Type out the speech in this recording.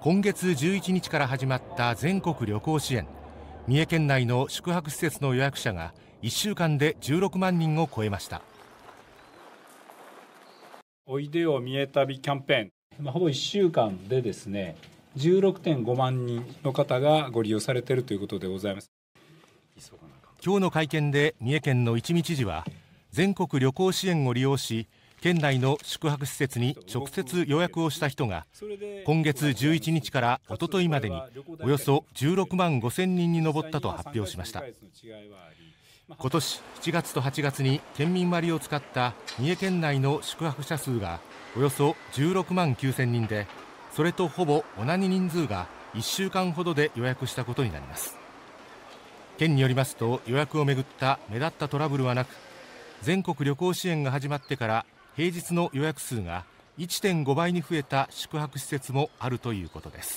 今月11日から始まった全国旅行支援三重県内の宿泊施設の予約者が1週間で16万人を超えましたおいでよ三重旅キャンペーン、まあ、ほぼ1週間でですね16.5万人の方がご利用されているということでございます今日の会見で三重県の一見知事は全国旅行支援を利用し県内の宿泊施設に直接予約をした人が今月11日からおとといまでにおよそ16万5000人に上ったと発表しました今年7月と8月に県民割を使った三重県内の宿泊者数がおよそ16万9000人でそれとほぼ同じ人数が1週間ほどで予約したことになります県によりますと予約をめぐった目立ったトラブルはなく全国旅行支援が始まってから平日の予約数が1.5倍に増えた宿泊施設もあるということです